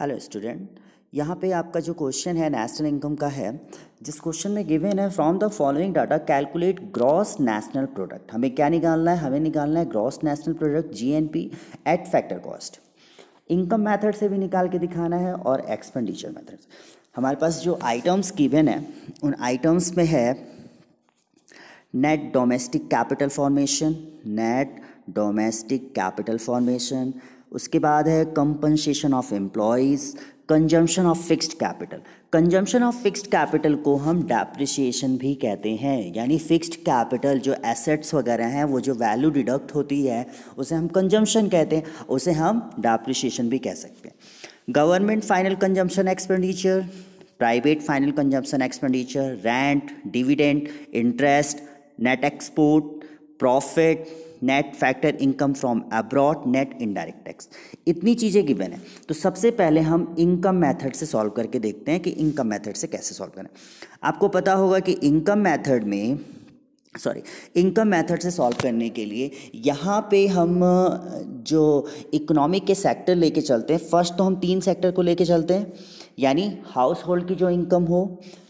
hello student यहाँ पे आपका जो क्वेश्चन है नेशनल इनकम का है जिस क्वेश्चन में गिवन है from the following data calculate gross national product हमें क्या निकालना है हमें निकालना है gross national product GNP at factor cost income method से भी निकाल के दिखाना है और एक्सपेंडिचर मैथड हमारे पास जो आइटम्स गिवेन है उन आइटम्स में है net domestic capital formation net domestic capital formation उसके बाद है compensation of employees consumption of fixed capital consumption of fixed capital को हम डेप्रिसिएशन भी कहते हैं यानी फिक्स्ड कैपिटल जो एसेट्स वगैरह हैं वो जो वैल्यू डिडक्ट होती है उसे हम कंजम्पशन कहते हैं उसे हम डेप्रिसिएशन भी कह सकते हैं government final consumption expenditure private final consumption expenditure rent dividend interest net export profit net factor income from abroad net indirect tax इतनी चीज़ें गिवन है तो सबसे पहले हम इनकम मेथड से सॉल्व करके देखते हैं कि इनकम मेथड से कैसे सॉल्व करें आपको पता होगा कि इनकम मेथड में सॉरी इनकम मेथड से सॉल्व करने के लिए यहाँ पे हम जो इकोनॉमिक के सेक्टर लेके चलते हैं फर्स्ट तो हम तीन सेक्टर को लेके चलते हैं यानी हाउस होल्ड की जो इनकम हो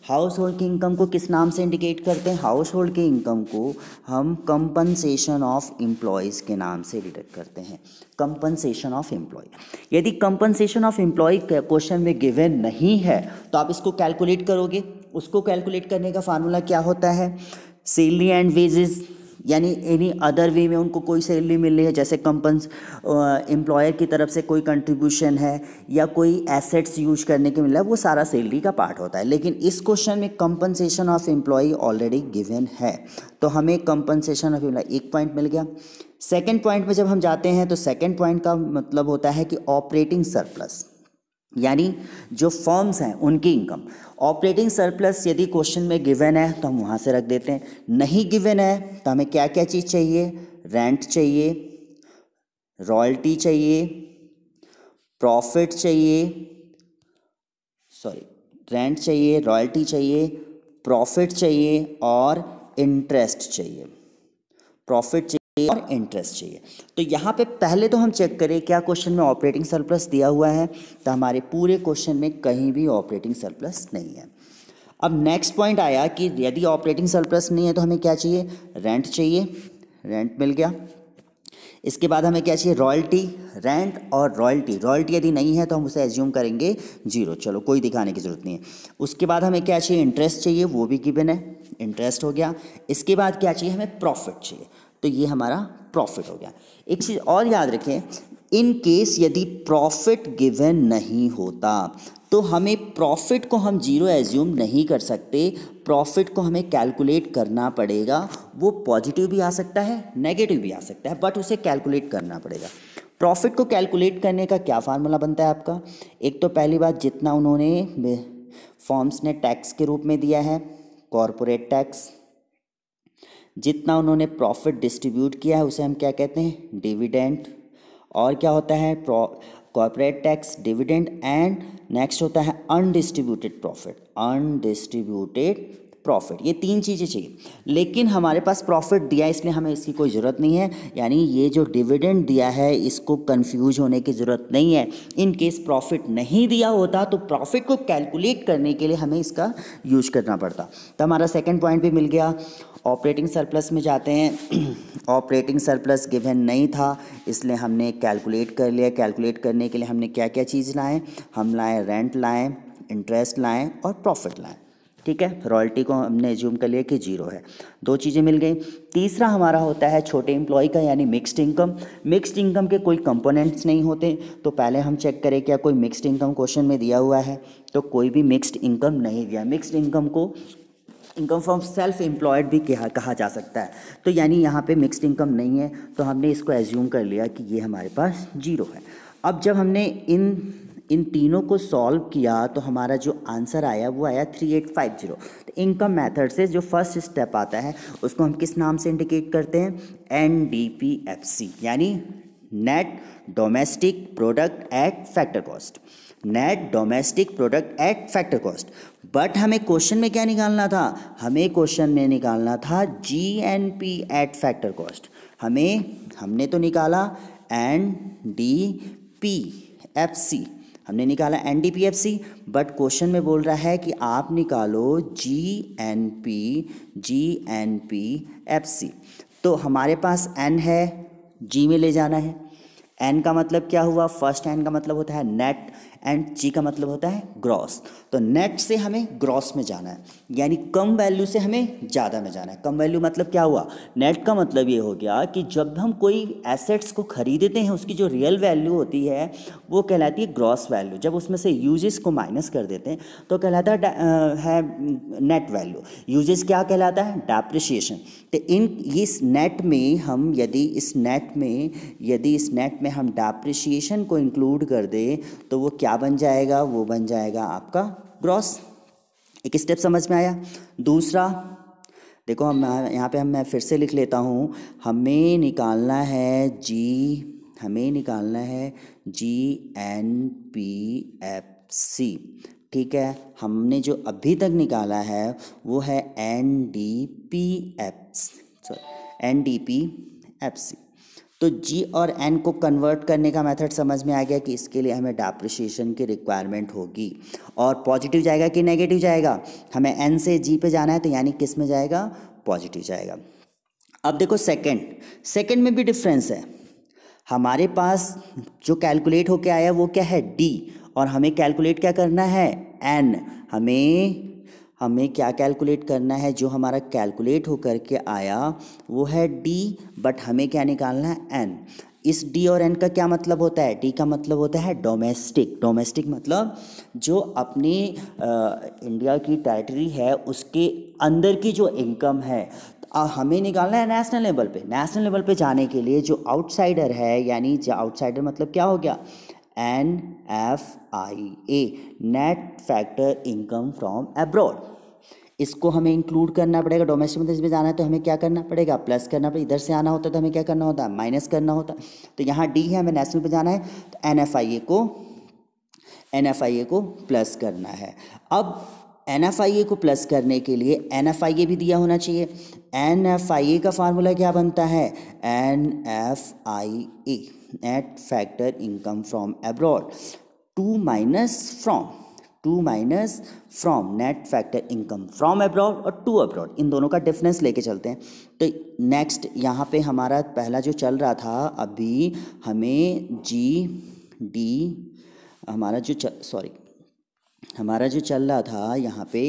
हाउस होल्ड की इनकम को किस नाम से इंडिकेट करते हैं हाउस होल्ड की इनकम को हम कंपनसेशन ऑफ एम्प्लॉयज़ के नाम से डिटेक्ट करते हैं कंपनसेशन ऑफ एम्प्लॉय यदि कंपनसेशन ऑफ एम्प्लॉय क्वेश्चन में गिवन नहीं है तो आप इसको कैलकुलेट करोगे उसको कैलकुलेट करने का फार्मूला क्या होता है सेलरी एंड वेजेज यानी एनी अदर वे में उनको कोई सैलरी मिल रही है जैसे कंपन्स एम्प्लॉयर की तरफ से कोई कंट्रीब्यूशन है या कोई एसेट्स यूज करने के मिल रहा है वो सारा सैलरी का पार्ट होता है लेकिन इस क्वेश्चन में compensation of employee already given है तो हमें कंपनसेशन ऑफ एम्प्लॉय एक पॉइंट मिल गया सेकेंड पॉइंट में जब हम जाते हैं तो सेकेंड पॉइंट का मतलब होता है कि ऑपरेटिंग सरप्लस यानी जो फॉर्म्स हैं उनकी इनकम ऑपरेटिंग सरप्लस यदि क्वेश्चन में गिवन है तो हम वहाँ से रख देते हैं नहीं गिवन है तो हमें क्या क्या चीज़ चाहिए रेंट चाहिए रॉयल्टी चाहिए प्रॉफिट चाहिए सॉरी रेंट चाहिए रॉयल्टी चाहिए प्रॉफिट चाहिए और इंटरेस्ट चाहिए प्रॉफिट और इंटरेस्ट चाहिए तो यहाँ पे पहले तो हम चेक करें क्या क्वेश्चन में ऑपरेटिंग सरप्लस दिया हुआ है तो हमारे पूरे क्वेश्चन में कहीं भी ऑपरेटिंग सरप्लस नहीं है अब नेक्स्ट पॉइंट आया कि यदि ऑपरेटिंग सरप्लस नहीं है तो हमें क्या चाहिए रेंट चाहिए रेंट मिल गया इसके बाद हमें क्या चाहिए रॉयल्टी रेंट और रॉयल्टी रॉयल्टी यदि नहीं है तो हम उसे एज्यूम करेंगे जीरो चलो कोई दिखाने की ज़रूरत नहीं है उसके बाद हमें क्या चाहिए इंटरेस्ट चाहिए वो भी गिवन है इंटरेस्ट हो गया इसके बाद क्या चाहिए हमें प्रॉफिट चाहिए तो ये हमारा प्रॉफिट हो गया एक चीज़ और याद रखें इन केस यदि प्रॉफिट गिवन नहीं होता तो हमें प्रॉफिट को हम जीरो एज्यूम नहीं कर सकते प्रॉफिट को हमें कैलकुलेट करना पड़ेगा वो पॉजिटिव भी आ सकता है नेगेटिव भी आ सकता है बट उसे कैलकुलेट करना पड़ेगा प्रॉफिट को कैलकुलेट करने का क्या फार्मूला बनता है आपका एक तो पहली बात जितना उन्होंने फॉर्म्स ने टैक्स के रूप में दिया है कॉरपोरेट टैक्स जितना उन्होंने प्रॉफिट डिस्ट्रीब्यूट किया है उसे हम क्या कहते हैं डिविडेंड और क्या होता है corporate tax dividend and next होता है अनडिस्ट्रीब्यूटेड प्रॉफिट अनडिस्ट्रीब्यूटेड प्रॉफिट ये तीन चीज़ें चाहिए लेकिन हमारे पास प्रॉफिट दिया इसलिए हमें इसकी कोई ज़रूरत नहीं है यानी ये जो डिविडेंड दिया है इसको कंफ्यूज होने की ज़रूरत नहीं है इन केस प्रॉफिट नहीं दिया होता तो प्रॉफिट को कैलकुलेट करने के लिए हमें इसका यूज करना पड़ता तो हमारा सेकेंड पॉइंट भी मिल गया ऑपरेटिंग सरप्लस में जाते हैं ऑपरेटिंग सरप्लस गिवन नहीं था इसलिए हमने कैलकुलेट कर लिया कैलकुलेट करने के लिए हमने क्या क्या चीज़ लाएँ हम लाएँ रेंट लाएँ इंटरेस्ट लाएँ और प्रॉफिट लाएँ ठीक है रॉयल्टी को हमने एज्यूम कर लिया कि जीरो है दो चीज़ें मिल गई तीसरा हमारा होता है छोटे एम्प्लॉय का यानी मिक्स्ड इनकम मिक्स्ड इनकम के कोई कंपोनेंट्स नहीं होते तो पहले हम चेक करें क्या कोई मिक्स्ड इनकम क्वेश्चन में दिया हुआ है तो कोई भी मिक्स्ड इनकम नहीं दिया मिक्स्ड इनकम को इनकम फ्रॉम सेल्फ एम्प्लॉयड भी कहा कहा जा सकता है तो यानी यहाँ पे मिक्सड इनकम नहीं है तो हमने इसको एज्यूम कर लिया कि ये हमारे पास जीरो है अब जब हमने इन इन तीनों को सॉल्व किया तो हमारा जो आंसर आया वो आया थ्री एट फाइव जीरो तो इनकम मेथड से जो फर्स्ट स्टेप आता है उसको हम किस नाम से इंडिकेट करते हैं N D P F C यानी net domestic product at factor cost net domestic product at factor cost but हमें क्वेश्चन में क्या निकालना था हमें क्वेश्चन में निकालना था G N P at factor cost हमें हमने तो निकाला N D P F C हमने निकाला N D P F C but question में बोल रहा है कि आप निकालो G N P G N P F C तो हमारे पास एन है जी में ले जाना है एन का मतलब क्या हुआ फर्स्ट एन का मतलब होता है नेट एंड जी का मतलब होता है ग्रॉस तो नेट से हमें ग्रॉस में जाना है यानी कम वैल्यू से हमें ज़्यादा में जाना है कम वैल्यू मतलब क्या हुआ नेट का मतलब ये हो गया कि जब हम कोई एसेट्स को खरीदते हैं उसकी जो रियल वैल्यू होती है वो कहलाती है ग्रॉस वैल्यू जब उसमें से यूजेस को माइनस कर देते हैं तो कहलाता है नेट वैल्यू यूजेस क्या कहलाता है डेप्रिशिएशन तो इन इस नेट में हम यदि इस नेट में यदि इस नेट में हम डेप्रिशिएशन को इंक्लूड कर दें तो वो क्या क्या बन जाएगा वो बन जाएगा आपका ग्रॉस एक स्टेप समझ में आया दूसरा देखो हम यहाँ पे हम मैं फिर से लिख लेता हूँ हमें निकालना है जी हमें निकालना है G N P F C ठीक है हमने जो अभी तक निकाला है वो है N D P F sorry N D P F C तो जी और एन को कन्वर्ट करने का मेथड समझ में आ गया कि इसके लिए हमें डाप्रिशिएशन की रिक्वायरमेंट होगी और पॉजिटिव जाएगा कि नेगेटिव जाएगा हमें एन से जी पे जाना है तो यानी किस में जाएगा पॉजिटिव जाएगा अब देखो सेकेंड सेकेंड में भी डिफरेंस है हमारे पास जो कैलकुलेट होके आया वो क्या है डी और हमें कैलकुलेट क्या करना है एन हमें हमें क्या कैलकुलेट करना है जो हमारा कैलकुलेट हो करके आया वो है डी बट हमें क्या निकालना है एन इस डी और एन का क्या मतलब होता है डी का मतलब होता है डोमेस्टिक डोमेस्टिक मतलब जो अपने इंडिया की टेरिटरी है उसके अंदर की जो इनकम है हमें निकालना है नेशनल लेवल पे नेशनल लेवल पे जाने के लिए जो आउटसाइडर है यानी जो आउटसाइडर मतलब क्या हो गया N F I A net factor income from abroad इसको हमें इंक्लूड करना पड़ेगा डोमेस्टिक बिजनेस में तो जाना है तो हमें क्या करना पड़ेगा प्लस करना पड़ेगा इधर से आना होता है तो हमें क्या करना होता है माइनस करना होता है तो यहाँ डी है हमें नेशनल पे जाना है तो एन एफ आई ए को एन एफ आई ए को प्लस करना है अब एन एफ आई ए को प्लस करने के लिए एन एफ आई ए भी दिया होना चाहिए एन एफ आई ए का फार्मूला क्या बनता है N F I A net factor income from abroad to minus from to minus from net factor income from abroad और टू अब्रॉड इन दोनों का डिफरेंस लेके चलते हैं तो नेक्स्ट यहाँ पे हमारा पहला जो चल रहा था अभी हमें जी डी हमारा जो सॉरी हमारा जो चल रहा था यहाँ पे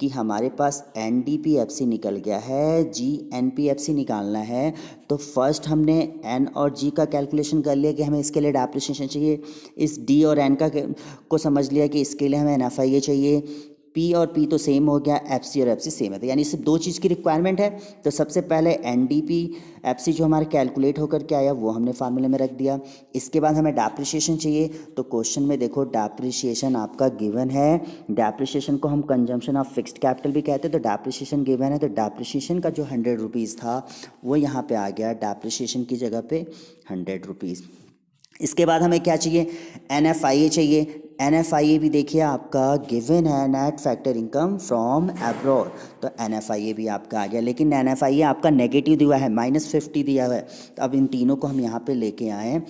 कि हमारे पास N D P F C निकल गया है G N P F C निकालना है तो फर्स्ट हमने एन और जी का कैलकुलेशन कर लिया कि हमें इसके लिए डाप्रिसिएशन चाहिए इस डी और एन का को समझ लिया कि इसके लिए हमें एन एफ आई ए चाहिए पी और पी तो सेम हो गया एफ और एफ सेम है तो यानी सिर्फ दो चीज़ की रिक्वायरमेंट है तो सबसे पहले एन डी पी एफ जो हमारा कैलकुलेट होकर के आया वो हमने फार्मूले में रख दिया इसके बाद हमें डेप्रिशिएशन चाहिए तो क्वेश्चन में देखो डेप्रिशिएशन आपका गिवन है डेप्रिशिएशन को हम कंजम्पशन ऑफ फिक्स्ड कैपिटल भी कहते हैं तो डाप्रिशिएशन गिवन है तो डेप्रिशिएशन का जो हंड्रेड रुपीज़ था वो यहाँ पर आ गया डेप्रिशिएशन की जगह पर हंड्रेड रुपीज़ इसके बाद हमें क्या चाहिए एन एफ आई ए चाहिए एन एफ आई ए भी देखिए आपका गिवन है net factor income from abroad तो एन एफ आई ए भी आपका आ गया लेकिन एन एफ आई ए आपका नेगेटिव दिया है माइनस फिफ्टी दिया है तो अब इन तीनों को हम यहाँ पे लेके आए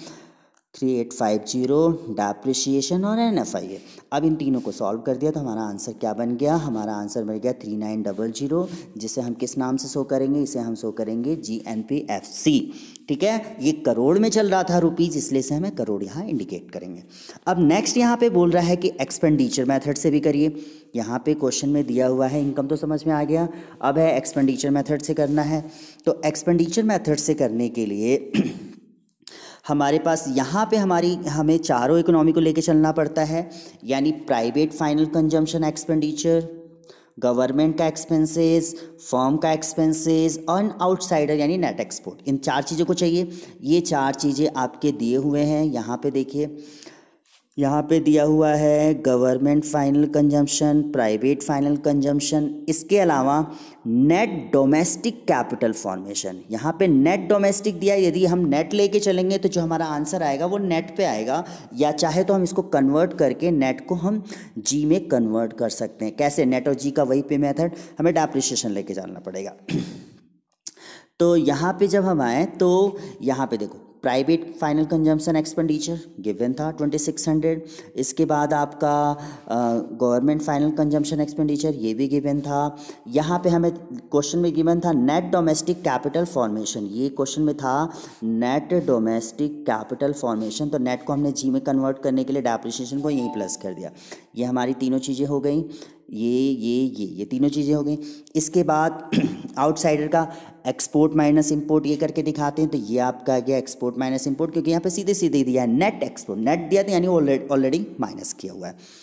three eight five zero depreciation और एन एफ आई ए अब इन तीनों को सॉल्व कर दिया तो हमारा आंसर क्या बन गया हमारा आंसर बन गया थ्री नाइन डबल जीरो जिसे हम किस नाम से शो करेंगे इसे हम शो करेंगे G N P F C ठीक है ये करोड़ में चल रहा था रुपीज़ इसलिए से हमें करोड़ यहाँ इंडिकेट करेंगे अब नेक्स्ट यहाँ पे बोल रहा है कि एक्सपेंडिचर मेथड से भी करिए यहाँ पे क्वेश्चन में दिया हुआ है इनकम तो समझ में आ गया अब है एक्सपेंडिचर मेथड से करना है तो एक्सपेंडिचर मेथड से करने के लिए हमारे पास यहाँ पे हमारी हमें चारों इकोनॉमी को लेके चलना पड़ता है यानी private final consumption expenditure government का एक्सपेंसेस फर्म का एक्सपेंसेस और आउटसाइडर यानी नेट एक्सपोर्ट इन चार चीज़ों को चाहिए ये चार चीज़ें आपके दिए हुए हैं यहाँ पे देखिए यहाँ पे दिया हुआ है government final consumption private final consumption इसके अलावा नेट डोमेस्टिक कैपिटल फॉर्मेशन यहाँ पे नेट डोमेस्टिक दिया यदि हम नेट लेके चलेंगे तो जो हमारा आंसर आएगा वो नेट पे आएगा या चाहे तो हम इसको कन्वर्ट करके नेट को हम जी में कन्वर्ट कर सकते हैं कैसे नेट और जी का वही पे मेथड हमें डेप्रिशिएशन लेके जानना पड़ेगा तो यहाँ पे जब हम आए तो यहाँ पे देखो private final consumption expenditure given था 2600 इसके बाद आपका गवर्नमेंट फाइनल कंजम्पशन एक्सपेंडिचर ये भी गिवन था यहाँ पे हमें क्वेश्चन में गिवन था नेट डोमेस्टिक कैपिटल फॉर्मेशन ये क्वेश्चन में था नेट डोमेस्टिक कैपिटल फॉर्मेशन तो नेट को हमने जी में कन्वर्ट करने के लिए डेप्रिशिएशन को यहीं प्लस कर दिया ये हमारी तीनों चीज़ें हो गई ये ये ये ये तीनों चीज़ें हो गई इसके बाद आउटसाइडर का एक्सपोर्ट माइनस इंपोर्ट ये करके दिखाते हैं तो ये आपका आ गया एक्सपोर्ट माइनस इंपोर्ट क्योंकि यहाँ पे सीधे सीधे दिया है नेट एक्सपोर्ट नेट दिया था तो यानी ऑलरेडी माइनस किया हुआ है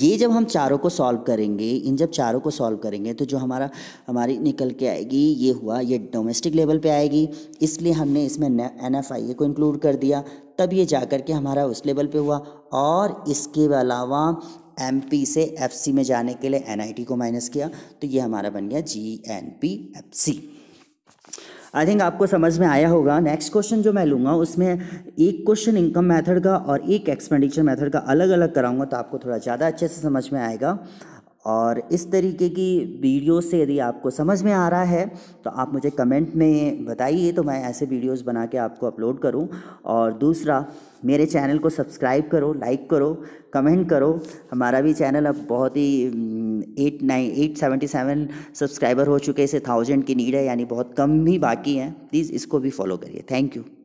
ये जब हम चारों को सॉल्व करेंगे इन जब चारों को सॉल्व करेंगे तो जो हमारा हमारी निकल के आएगी ये हुआ ये डोमेस्टिक लेवल पे आएगी इसलिए हमने इसमें एन एफ आई ए को इंक्लूड कर दिया तब ये जा कर के हमारा उस लेवल पे हुआ और इसके अलावा एम पी से एफ सी में जाने के लिए एन आई टी को माइनस किया तो ये हमारा बन गया G N P F C I think आपको समझ में आया होगा नेक्स्ट क्वेश्चन जो मैं लूँगा उसमें एक क्वेश्चन इनकम मेथड का और एक एक्सपेंडिचर मेथड का अलग अलग कराऊंगा तो आपको थोड़ा ज़्यादा अच्छे से समझ में आएगा और इस तरीके की वीडियो से यदि आपको समझ में आ रहा है तो आप मुझे कमेंट में बताइए तो मैं ऐसे वीडियोस बना के आपको अपलोड करूं और दूसरा मेरे चैनल को सब्सक्राइब करो लाइक करो कमेंट करो हमारा भी चैनल अब बहुत ही eight nine eight seventy seven subscriber हो चुके हैं इसे थाउजेंड की नीड है यानी बहुत कम ही बाकी हैं प्लीज़ इसको भी फॉलो करिए थैंक यू